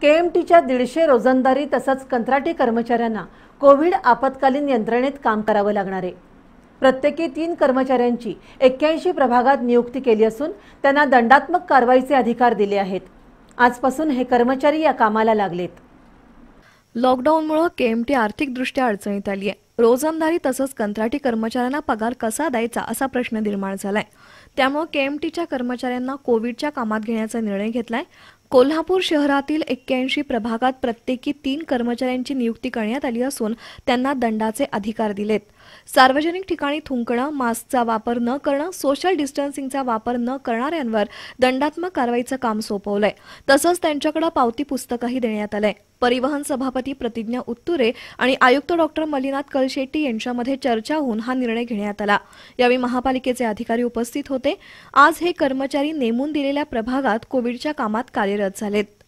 के M टीच्या दीडशे रोजंदारी तसंच कंत्राटी कर्मचाऱ्यांना कोविड आपत्कालीन यंत्रणेत काम करावं लागणार आहे प्रत्येकी तीन कर्मचाऱ्यांची एक्क्याऐंशी प्रभागात नियुक्ती केली असून त्यांना दंडात्मक कारवाईचे अधिकार दिले आहेत आजपासून हे कर्मचारी या कामाला लागलेत लॉकडाऊनमुळे के एम टी आर्थिकदृष्ट्या अडचणीत आली आहे रोजंदारी तसंच कंत्राटी कर्मचाऱ्यांना पगार कसा द्यायचा असा प्रश्न निर्माण झालाय त्यामुळे केएमटीच्या कर्मचाऱ्यांना कोविडच्या कामात घेण्याचा निर्णय घेतलाय कोल्हापूर शहरातील एक्क्याऐंशी प्रभागात प्रत्येकी तीन कर्मचाऱ्यांची नियुक्ती करण्यात आली असून त्यांना दंडाचे अधिकार दिलेत सार्वजनिक ठिकाणी थुंकणं मास्कचा वापर न करणं सोशल डिस्टन्सिंगचा वापर न करणाऱ्यांवर दंडात्मक कारवाईचं काम सोपवलंय तसंच त्यांच्याकडे पावती पुस्तकही देण्यात आलंय परिवहन सभापती प्रतिज्ञा उत्तुरे आणि आयुक्त डॉक्टर मल्लीनाथ कलशेट्टी यांच्यामध्ये चर्चा होऊन हा निर्णय घेण्यात आला यावेळी महापालिकेचे अधिकारी उपस्थित होते आज हे कर्मचारी नेमून दिलेल्या प्रभागात कोविडच्या कामात कार्यरत Bilderzeile